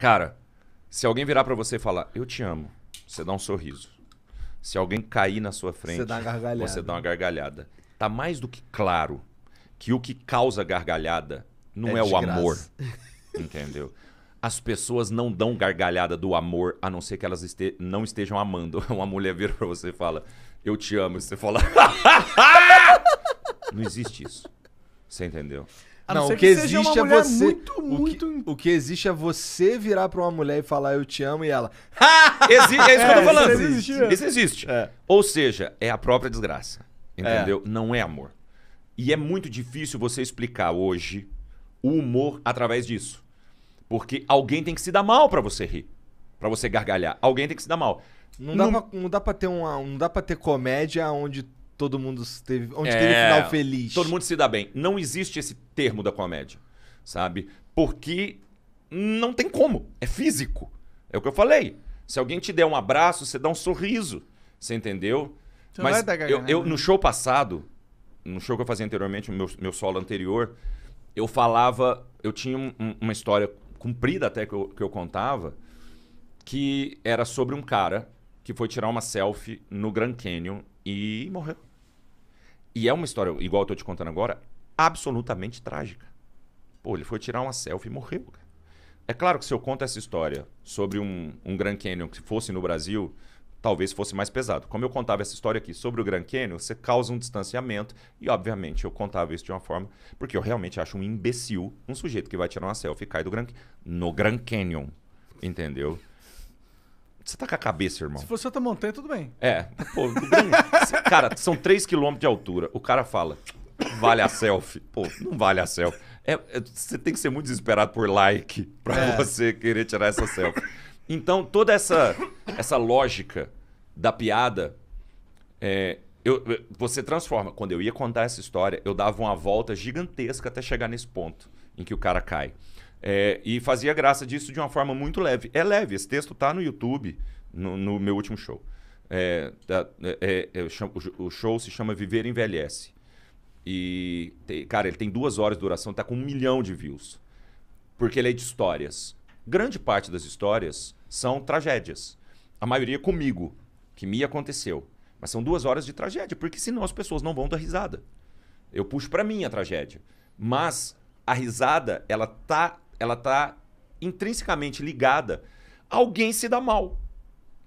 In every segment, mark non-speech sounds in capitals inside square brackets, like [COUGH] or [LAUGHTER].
Cara, se alguém virar para você e falar, eu te amo, você dá um sorriso. Se alguém cair na sua frente, você dá, você dá uma gargalhada. Tá mais do que claro que o que causa gargalhada não é, é o amor. [LAUGHS] Entendeu? As pessoas não dão gargalhada do amor, a não ser que elas este não estejam amando. [LAUGHS] Uma mulher vira pra você e fala, eu te amo, e você fala. [LAUGHS] não existe isso. Você entendeu? A não, não o que, que existe é você. Muito, muito... O, que, o que existe é você virar pra uma mulher e falar eu te amo e ela. [LAUGHS] Exi é isso que eu tô é, falando. Isso existe. É. Isso existe. É. Ou seja, é a própria desgraça. Entendeu? Não é amor. E é muito difícil você explicar hoje o humor através disso. Porque alguém tem que se dar mal para você rir. para você gargalhar. Alguém tem que se dar mal. Não, não, dá, pra, não dá pra ter uma, não dá pra ter comédia onde todo mundo teve. Onde é, teve final feliz. Todo mundo se dá bem. Não existe esse termo da comédia, sabe? Porque não tem como. É físico. É o que eu falei. Se alguém te der um abraço, você dá um sorriso. Você entendeu? Você Mas eu, eu, no show passado, no show que eu fazia anteriormente, no meu, meu solo anterior, eu falava. Eu tinha um, uma história comprida até que eu, que eu contava, que era sobre um cara que foi tirar uma selfie no Grand Canyon e morreu. E é uma história, igual eu tô te contando agora, absolutamente trágica. Pô, ele foi tirar uma selfie e morreu, cara. É claro que se eu conto essa história sobre um, um Grand Canyon que fosse no Brasil, talvez fosse mais pesado. Como eu contava essa história aqui sobre o Grand Canyon, você causa um distanciamento e, obviamente, eu contava isso de uma forma porque eu realmente acho um imbecil um sujeito que vai tirar uma selfie e cai do Grand, no Grand Canyon, entendeu? você tá com a cabeça, irmão. Se fosse outra montanha, tudo bem. É. Pô, bem, cara, são 3 km de altura. O cara fala, vale a selfie. Pô, não vale a selfie. É, é, você tem que ser muito desesperado por like para é. você querer tirar essa selfie. Então, toda essa, essa lógica da piada, é, eu, você transforma. Quando eu ia contar essa história, eu dava uma volta gigantesca até chegar nesse ponto em que o cara cai. É, e fazia graça disso de uma forma muito leve. É leve, esse texto está no YouTube, no, no, meu último show. É, é, é, é o show se chama Viver Envelhece. E, tem, cara, ele tem duas horas de duração, está com um milhão de views. Porque ele é de histórias. Grande parte das histórias são tragédias. A maioria comigo, que me aconteceu. Mas são duas horas de tragédia, porque senão as pessoas não vão dar risada. Eu puxo para mim a tragédia. Mas a risada, ela tá ela está intrinsecamente ligada, alguém se dá mal.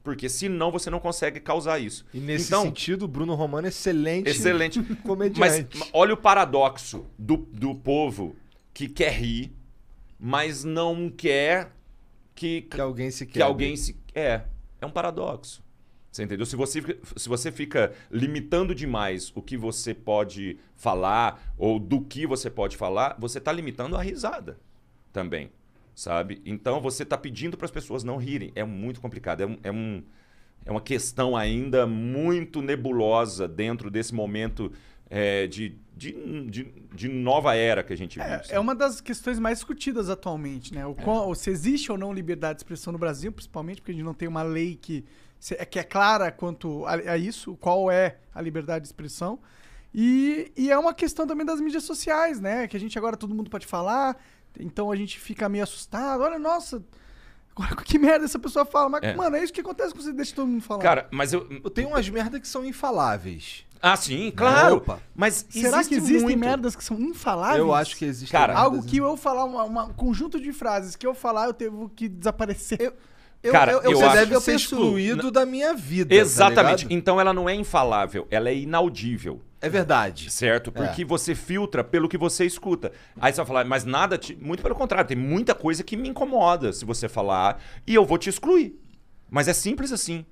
Porque senão você não consegue causar isso. E nesse então, sentido, Bruno Romano é excelente, excelente. [LAUGHS] comediante. Mas olha o paradoxo do, do povo que quer rir, mas não quer que, que alguém se Que alguém se, é, é um paradoxo. Você entendeu? Se você, se você fica limitando demais o que você pode falar ou do que você pode falar, você está limitando a risada também, sabe? Então você está pedindo para as pessoas não rirem. É muito complicado. É um, é, um, é, uma questão ainda muito nebulosa dentro desse momento é, de, de, de, de, nova era que a gente é, vive. É, é, uma das questões mais discutidas atualmente, né? O, é. qual, se existe ou não liberdade de expressão no Brasil, principalmente porque a gente não tem uma lei que, é, que é clara quanto a, a isso, qual é a liberdade de expressão. E, e, é uma questão também das mídias sociais, né? Que a gente agora todo mundo pode falar, então a gente fica meio assustado. Olha, nossa, [LAUGHS] que merda essa pessoa fala. Mas, é. mano, é isso que acontece quando você deixa todo mundo falar. Cara, mas eu. Eu tenho umas merdas que são infaláveis. Ah, sim, claro. Opa. Mas será que existem muito? merdas que são infaláveis? Eu acho que existe Cara, algo que eu falar, uma, uma, um conjunto de frases que eu falar, eu tenho que desaparecer. Eu, eu, Cara, eu, eu, você deve ser excluído na... da minha vida. Tá Exatamente. Tá então ela não é infalável, ela é inaudível é verdade. Certo? É. Porque é. você filtra pelo que você escuta. Aí você vai falar, mas nada. Te... Muito pelo contrário, tem muita coisa que me incomoda se você falar e eu vou te excluir. Mas é simples assim.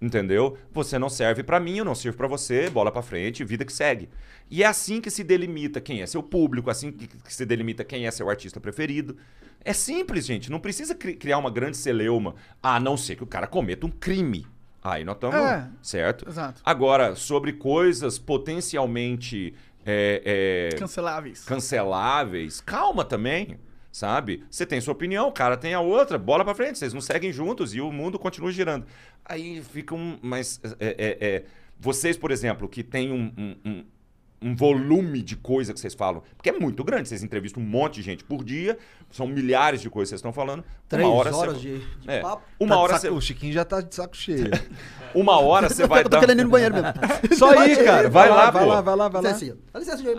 Entendeu? Você não serve para mim, eu não sirvo para você, bola para frente, vida que segue. E é assim que se delimita quem é seu público, assim que se delimita quem é seu artista preferido. É simples, gente, não precisa criar uma grande celeuma, a não ser que o cara cometa um crime. Aí nós estamos. É, certo? Exato. Agora, sobre coisas potencialmente. É, é, canceláveis. Canceláveis. Calma também sabe? Você tem sua opinião, o cara tem a outra, bola para frente, vocês não seguem juntos e o mundo continua girando. Aí fica um. Mas é, é, é, vocês, por exemplo, que tem um, um, um volume de coisa que vocês falam. Porque é muito grande, vocês entrevistam um monte de gente por dia, são milhares de coisas que vocês estão falando. Três uma hora horas cê... de, de é. papo. Uma tá hora saco... cê... O Chiquinho já tá de saco cheio. [LAUGHS] uma hora você vai eu tô dar... querendo ir no banheiro mesmo. [LAUGHS] Só aí, cara. Vai, vai, lá, lá, vai lá, vai lá, vai lá, licença.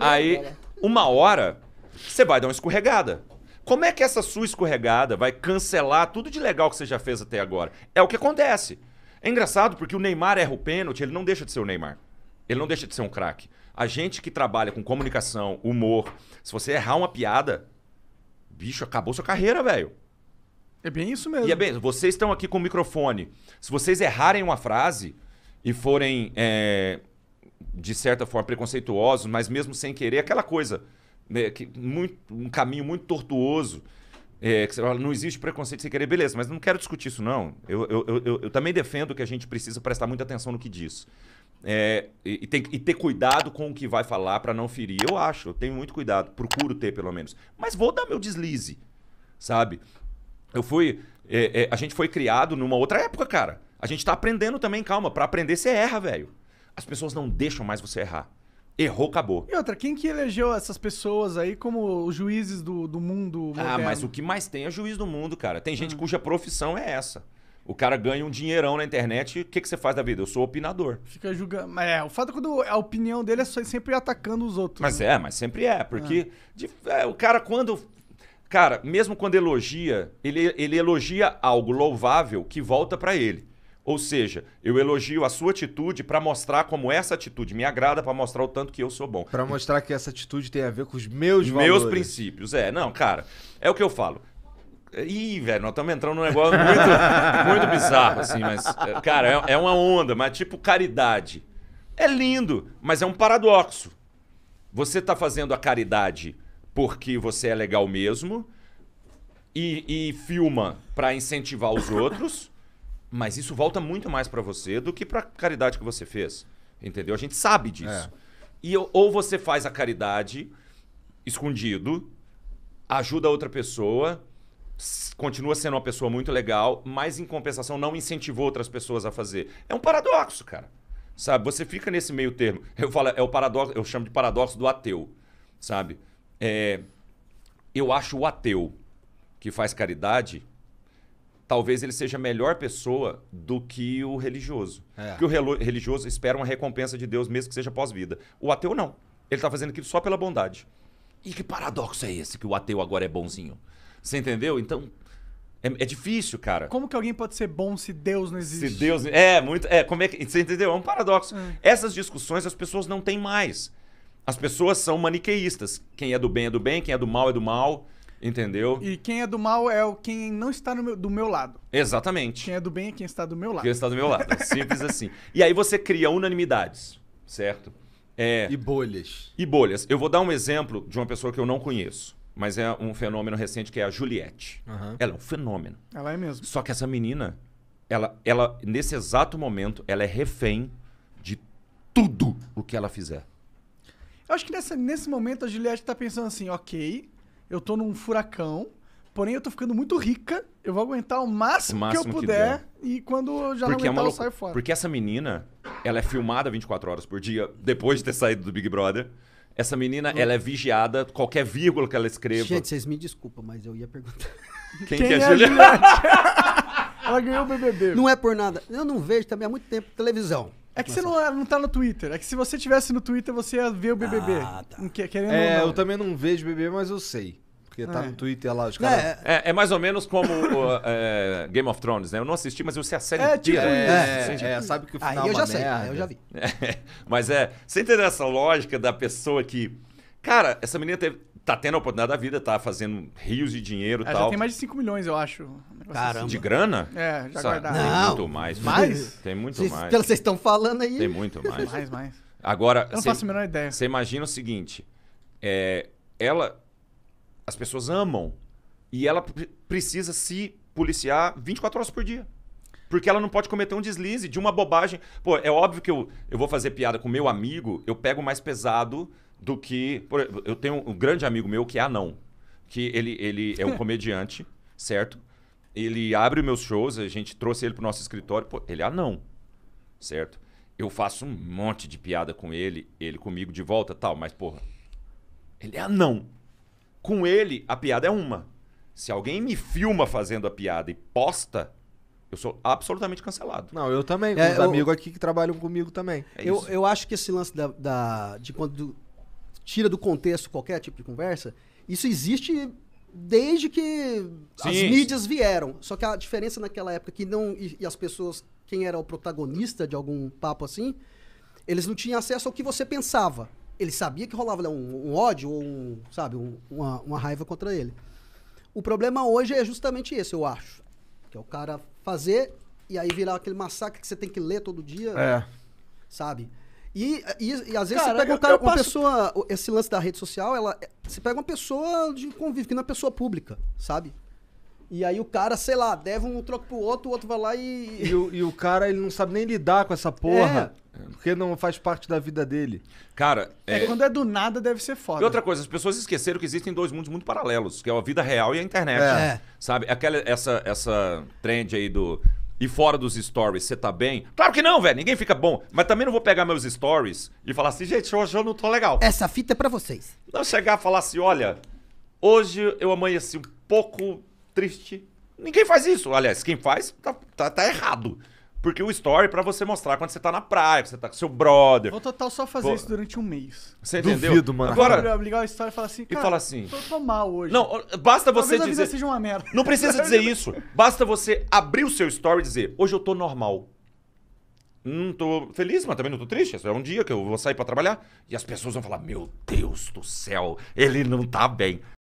Aí, uma hora, você vai dar uma escorregada. Como é que essa sua escorregada vai cancelar tudo de legal que você já fez até agora? É o que acontece. É engraçado porque o Neymar erra o pênalti, ele não deixa de ser o Neymar. Ele não deixa de ser um craque. A gente que trabalha com comunicação, humor, se você errar uma piada, bicho, acabou sua carreira, velho. É bem isso mesmo. E é bem, vocês estão aqui com o microfone. Se vocês errarem uma frase e forem, é, de certa forma, preconceituosos, mas mesmo sem querer, aquela coisa, né, que muito, um caminho muito tortuoso, é, que você fala, não existe preconceito sem querer, beleza, mas não quero discutir isso, não. Eu, eu, eu, eu também defendo que a gente precisa prestar muita atenção no que diz. É, e, tem, e ter cuidado com o que vai falar para não ferir. Eu acho, eu tenho muito cuidado, procuro ter pelo menos. Mas vou dar meu deslize, sabe? Eu fui. É, é, a gente foi criado numa outra época, cara. A gente tá aprendendo também, calma. para aprender, você erra, velho. As pessoas não deixam mais você errar. Errou, acabou. E outra, quem que elegeu essas pessoas aí como os juízes do, do mundo? Ah, mas o que mais tem é juiz do mundo, cara. Tem gente hum. cuja profissão é essa. O cara ganha um dinheirão na internet. O que, que você faz da vida? Eu sou opinador. Fica julgando. Mas é, o fato é quando a opinião dele é só sempre atacando os outros. Mas né? é, mas sempre é. Porque é. de, é, o cara, quando. Cara, mesmo quando elogia, ele, ele elogia algo louvável que volta para ele. Ou seja, eu elogio a sua atitude para mostrar como essa atitude me agrada, para mostrar o tanto que eu sou bom. Para mostrar que essa atitude tem a ver com os meus valores. Meus princípios, é. Não, cara, é o que eu falo. Ih, velho, nós estamos entrando num negócio muito, muito bizarro, assim, mas. Eh, cara, é, é uma onda, mas é tipo caridade. É lindo, mas é um paradoxo. Você está fazendo a caridade porque você é legal mesmo e, e filma para incentivar os outros, mas isso volta muito mais para você do que para a caridade que você fez. Entendeu? A gente sabe disso. É. E ou você faz a caridade escondido, ajuda outra pessoa, continua sendo uma pessoa muito legal, mas em compensação não incentivou outras pessoas a fazer. É um paradoxo, cara. Sabe? Você fica nesse meio termo. Eu falo, é o paradoxo, eu chamo de paradoxo do ateu, sabe? É, eu acho o ateu que faz caridade, talvez ele seja a melhor pessoa do que o religioso. É. Porque o religioso espera uma recompensa de Deus, mesmo que seja pós-vida. O ateu não. Ele está fazendo aquilo só pela bondade. E que paradoxo é esse que o ateu agora é bonzinho? Você entendeu? Então, é, é, difícil, cara. Como que alguém pode ser bom se Deus não existe? Se Deus. É, muito. É, como é que. Você entendeu? É um paradoxo. É. Essas discussões as pessoas não têm mais. As pessoas são maniqueístas. Quem é do bem é do bem, quem é do mal é do mal. Entendeu? E quem é do mal é o quem não está meu, do meu lado. Exatamente. Quem é do bem é quem está do meu lado. Quem está do meu lado. [LAUGHS] Simples assim. E aí você cria unanimidades, certo? É... E bolhas. E bolhas. Eu vou dar um exemplo de uma pessoa que eu não conheço mas é um fenômeno recente que é a Juliette. Uhum. Ela é um fenômeno. Ela é mesmo. Só que essa menina, ela, ela, nesse exato momento, ela é refém de tudo o que ela fizer. Eu acho que nessa, nesse momento a Juliette tá pensando assim, ok, eu tô num furacão, porém eu tô ficando muito rica, eu vou aguentar o máximo, o máximo que eu puder que e quando já Porque não é aguentar é eu saio fora. Porque essa menina, ela é filmada 24 horas por dia, depois de ter saído do Big Brother. Essa menina, hum. ela é vigiada, qualquer vírgula que ela escreva. Gente, vocês me desculpam, mas eu ia perguntar. [LAUGHS] Quem, que é, é a Juliette? Ela ganhou o BBB. Não é por nada. Eu não vejo também há muito tempo televisão. É que você não, é- não tá no Twitter. É que se você tivesse no Twitter, você ia ver o BBB. Ah, tá. Querendo é, ou É, não. eu também não vejo BBB, mas eu sei. Porque tá é. no Twitter lá, os caras. É, É, é mais ou menos como [LAUGHS] o, é, Game of Thrones, né? Eu não assisti, mas eu sei a série É, tipo é, isso, é, é, sabe que o final é Aí é eu já sei, eu já vi. É, [LAUGHS] mas é, você entende essa lógica da pessoa que. Cara, essa menina teve- tá tendo a oportunidade da vida, tá fazendo rios de dinheiro e tal. É, já tal. tem mais de 5 milhões, eu acho. Assim. Caramba. De grana? É, já guardaram. Tem Não, muito mais. mais? Tem muito mais. Pelo que vocês estão falando aí. Tem muito mais. Mais, mais. Agora, Eu não faço a menor ideia. você imagina o seguinte: é, ela as pessoas amam. E ela precisa se policiar 24 horas por dia. Porque ela não pode cometer um deslize de uma bobagem. Pô, é óbvio que eu, eu vou fazer piada com meu amigo, eu pego mais pesado do que. Por, eu tenho um grande amigo meu que é anão. Que ele, ele é um [LAUGHS] comediante, certo? Ele abre meus shows, a gente trouxe ele pro nosso escritório. Pô, ele é anão, certo? Eu faço um monte de piada com ele, ele comigo de volta tal, mas, porra, ele é anão. Com ele, a piada é uma. Se alguém me filma fazendo a piada e posta, eu sou absolutamente cancelado. Não, eu também, com é, os eu... amigos aqui que trabalham comigo também. É eu, eu acho que esse lance da, da de quando tira do contexto qualquer tipo de conversa, isso existe desde que Sim. as mídias vieram. Só que a diferença naquela época que não e, e, as pessoas, quem era o protagonista de algum papo assim, eles não tinham acesso ao que você pensava ele sabia que rolava né, um, um, ódio ou um, sabe, um, uma, uma, raiva contra ele. O problema hoje é justamente esse, eu acho. Que é o cara fazer e aí virar aquele massacre que você tem que ler todo dia. É. Sabe? E, e, e às vezes cara, você pega um cara, eu, eu uma passo... pessoa. Esse lance da rede social, ela. Você pega uma pessoa de convívio, que não é pessoa pública, sabe? E aí o cara, sei lá, deve um troco pro outro, o outro vai lá e. E o, e o cara, ele não sabe nem lidar com essa porra. É. Porque não faz parte da vida dele. Cara. É, é... quando é do nada, deve ser foda. E outra coisa, as pessoas esqueceram que existem dois mundos muito paralelos, que é a vida real e a internet. É. é. Sabe? Aquela, essa, essa trend aí do. E fora dos stories, você tá bem? Claro que não, velho. Ninguém fica bom. Mas também não vou pegar meus stories e falar assim, gente, hoje eu não tô legal. Essa fita é pra vocês. Não chegar a falar assim, olha, hoje eu amanheci um pouco triste. Ninguém faz isso. Aliás, quem faz tá, tá, tá errado. Porque o story é pra você mostrar quando você tá na praia, você tá com seu brother. Vou total só fazer Pô. isso durante um mês. Você entendeu? Duvido, mano. Agora, ligar o story e falar assim, cara, e fala assim, tô, tô mal hoje. Não, basta você Talvez dizer... seja uma merda. Não precisa dizer isso. Basta você abrir o seu story e dizer, hoje eu tô normal. Não tô feliz, mas também não tô triste. É um dia que eu vou sair para trabalhar. E as pessoas vão falar, meu Deus do céu, ele não tá bem.